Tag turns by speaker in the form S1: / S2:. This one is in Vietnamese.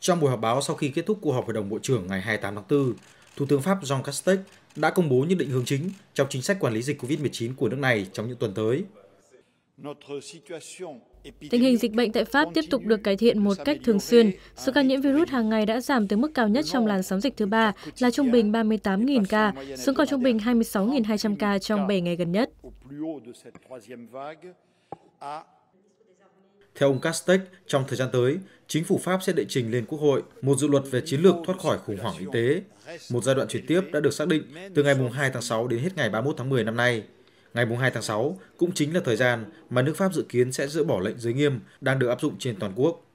S1: Trong buổi họp báo sau khi kết thúc cuộc họp Hội đồng Bộ trưởng ngày 28 tháng 4, Thủ tướng Pháp Jean Castex đã công bố những định hướng chính trong chính sách quản lý dịch COVID-19 của nước này trong những tuần tới.
S2: Tình hình dịch bệnh tại Pháp tiếp tục được cải thiện một cách thường xuyên. Số ca nhiễm virus hàng ngày đã giảm từ mức cao nhất trong làn sóng dịch thứ ba là trung bình 38.000 ca, xuống còn trung bình 26.200 ca trong 7 ngày gần nhất.
S1: Theo ông Castex, trong thời gian tới, chính phủ Pháp sẽ đệ trình lên Quốc hội một dự luật về chiến lược thoát khỏi khủng hoảng y tế. Một giai đoạn chuyển tiếp đã được xác định từ ngày 2 tháng 6 đến hết ngày 31 tháng 10 năm nay. Ngày 2 tháng 6 cũng chính là thời gian mà nước Pháp dự kiến sẽ dỡ bỏ lệnh giới nghiêm đang được áp dụng trên toàn quốc.